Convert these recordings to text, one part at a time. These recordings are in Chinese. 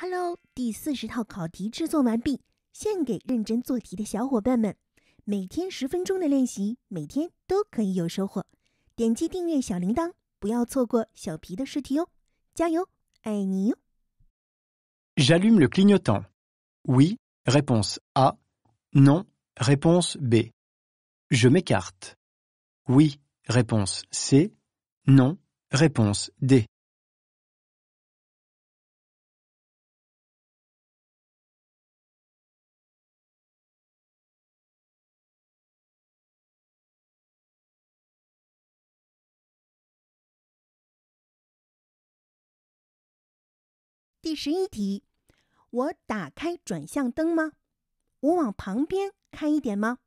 Hello，第四十套考题制作完毕，献给认真做题的小伙伴们。每天十分钟的练习，每天都可以有收获。点击订阅小铃铛，不要错过小皮的试题哦。加油，爱你哟。J'allume le clignotant. Oui. Réponse A. Non. Réponse B. Je m'écarte. Oui. Réponse C. Non. Réponse D. 第十一题，我打开转向灯吗？我往旁边开一点吗？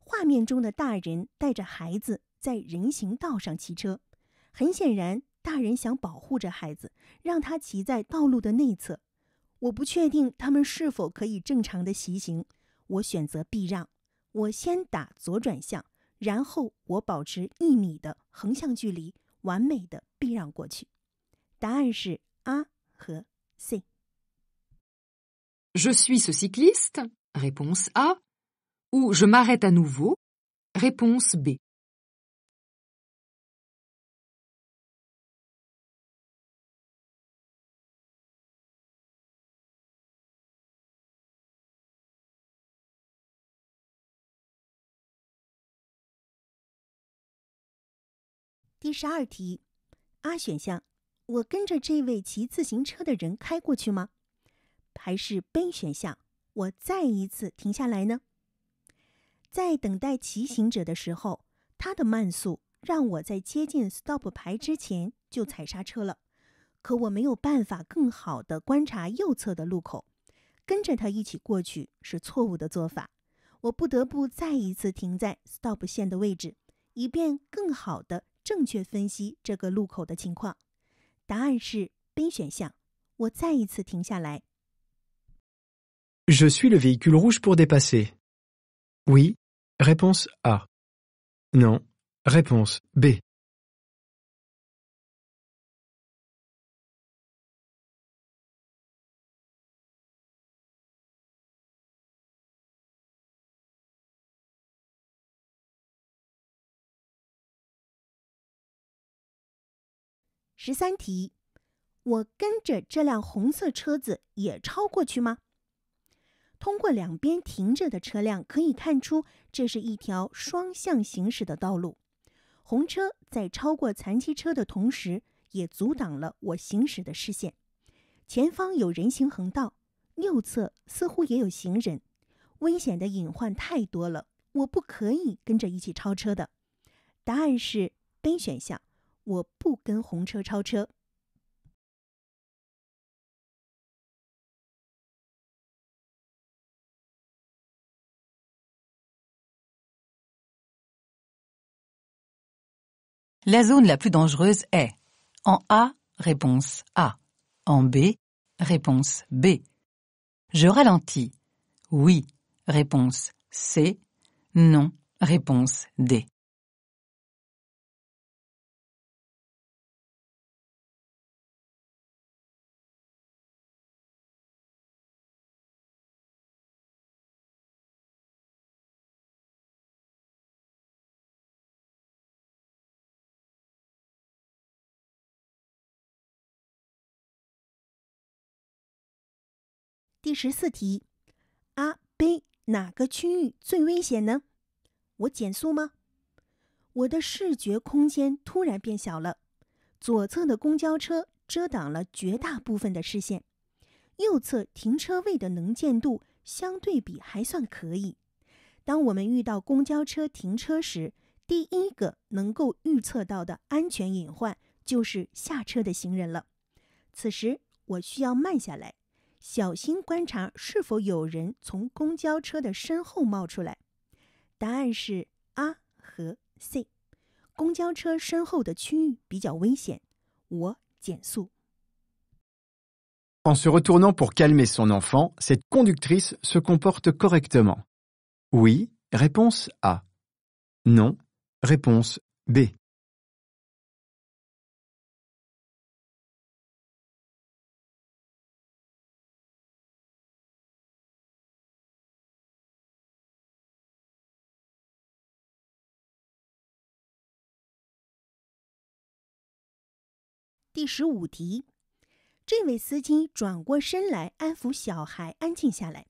画面中的大人带着孩子在人行道上骑车，很显然，大人想保护着孩子，让他骑在道路的内侧。我不确定他们是否可以正常的骑行，我选择避让。我先打左转向，然后我保持一米的横向距离，完美的避让过去。答案是啊。Je suis ce cycliste, réponse A, ou je m'arrête à nouveau, réponse B. 我跟着这位骑自行车的人开过去吗？还是 B 选项？我再一次停下来呢？在等待骑行者的时候，他的慢速让我在接近 stop 牌之前就踩刹车了。可我没有办法更好的观察右侧的路口，跟着他一起过去是错误的做法。我不得不再一次停在 stop 线的位置，以便更好的正确分析这个路口的情况。Je suis le véhicule rouge pour dépasser. Oui, réponse A. Non, réponse B. 十三题，我跟着这辆红色车子也超过去吗？通过两边停着的车辆可以看出，这是一条双向行驶的道路。红车在超过残疾车的同时，也阻挡了我行驶的视线。前方有人行横道，右侧似乎也有行人，危险的隐患太多了，我不可以跟着一起超车的。答案是 B 选项。La zone la plus dangereuse est en A, réponse A. En B, réponse B. Je ralentis. Oui, réponse C. Non, réponse D. 第十四题，阿贝哪个区域最危险呢？我减速吗？我的视觉空间突然变小了，左侧的公交车遮挡了绝大部分的视线，右侧停车位的能见度相对比还算可以。当我们遇到公交车停车时，第一个能够预测到的安全隐患就是下车的行人了。此时我需要慢下来。小心观察，是否有人从公交车的身后冒出来？答案是 A 和 C。公交车身后的区域比较危险，我减速。En se retournant pour calmer son enfant, cette conductrice se comporte correctement. Oui, réponse A. Non, réponse B. 第十五题，这位司机转过身来安抚小孩，安静下来。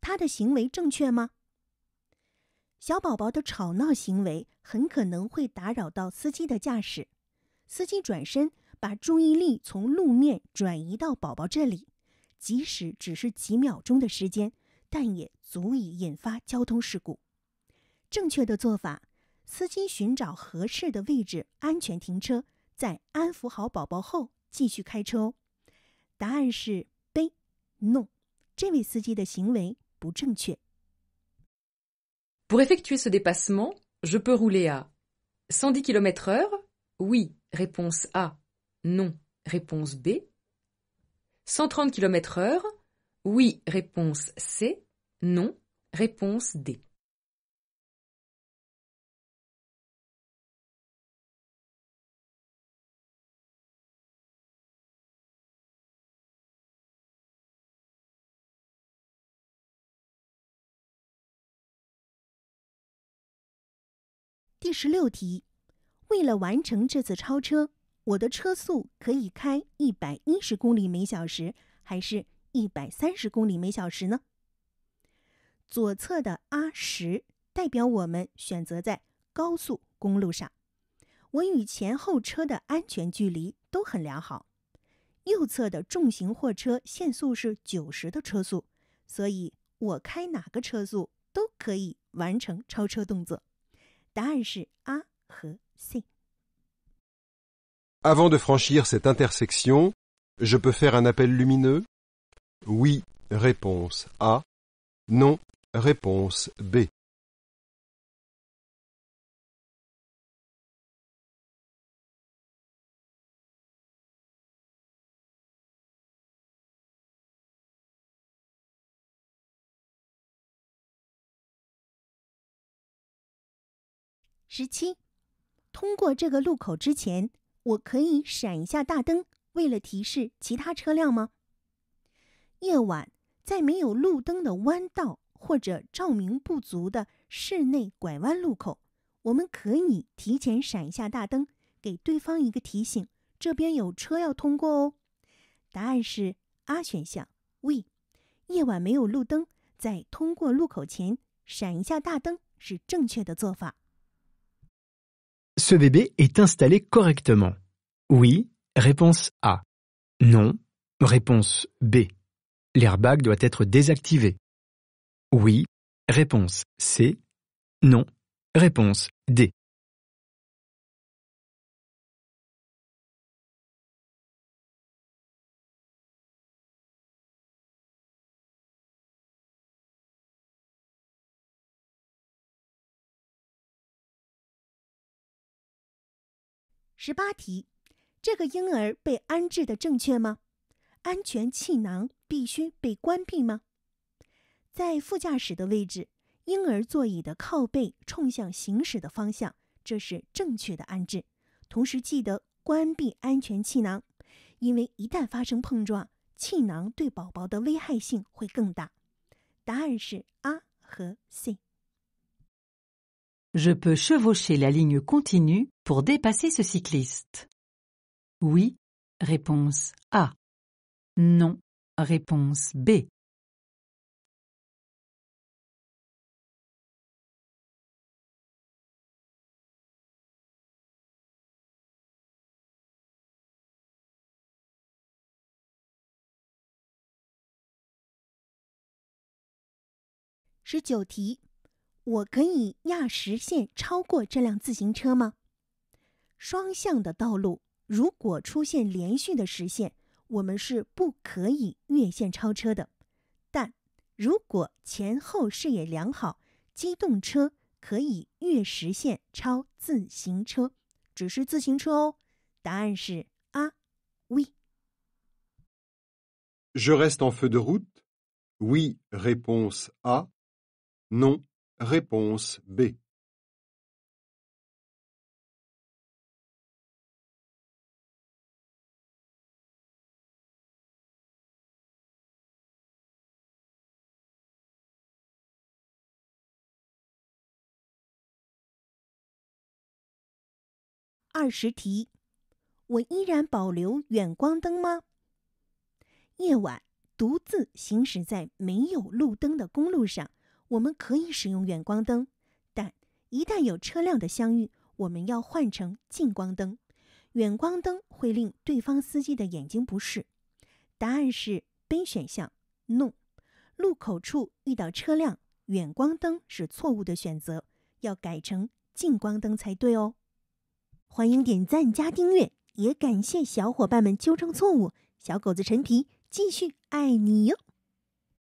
他的行为正确吗？小宝宝的吵闹行为很可能会打扰到司机的驾驶。司机转身把注意力从路面转移到宝宝这里，即使只是几秒钟的时间，但也足以引发交通事故。正确的做法，司机寻找合适的位置，安全停车。在安抚好宝宝后，继续开车。答案是 B，no。这位司机的行为不正确。Pour effectuer ce dépassement, je peux rouler à 110 km/h? Oui, réponse A. Non, réponse B. 130 km/h? Oui, réponse C. Non, réponse D. 第十六题，为了完成这次超车，我的车速可以开一百一十公里每小时，还是一百三十公里每小时呢？左侧的 R 十代表我们选择在高速公路上，我与前后车的安全距离都很良好。右侧的重型货车限速是九十的车速，所以我开哪个车速都可以完成超车动作。Avant de franchir cette intersection, je peux faire un appel lumineux Oui, réponse A. Non, réponse B. 十七，通过这个路口之前，我可以闪一下大灯，为了提示其他车辆吗？夜晚在没有路灯的弯道或者照明不足的室内拐弯路口，我们可以提前闪一下大灯，给对方一个提醒：这边有车要通过哦。答案是 A 选项。V，夜晚没有路灯，在通过路口前闪一下大灯是正确的做法。Ce bébé est installé correctement Oui, réponse A. Non, réponse B. L'airbag doit être désactivé. Oui, réponse C. Non, réponse D. 十八题，这个婴儿被安置的正确吗？安全气囊必须被关闭吗？在副驾驶的位置，婴儿座椅的靠背冲向行驶的方向，这是正确的安置。同时记得关闭安全气囊，因为一旦发生碰撞，气囊对宝宝的危害性会更大。答案是 A 和 C。Je peux chevaucher la ligne continue pour dépasser ce cycliste. Oui, réponse A. Non, réponse B. 我可以压实线超过这辆自行车吗？双向的道路，如果出现连续的实线，我们是不可以越线超车的。但如果前后视野良好，机动车可以越实线超自行车，只是自行车哦。答案是啊，V。Je reste en feu de route？Oui. Réponse A. Non. réponse B。二十题，我依然保留远光灯吗？夜晚独自行驶在没有路灯的公路上。我们可以使用远光灯，但一旦有车辆的相遇，我们要换成近光灯。远光灯会令对方司机的眼睛不适。答案是 B 选项，No。路口处遇到车辆，远光灯是错误的选择，要改成近光灯才对哦。欢迎点赞加订阅，也感谢小伙伴们纠正错误。小狗子陈皮继续爱你哟。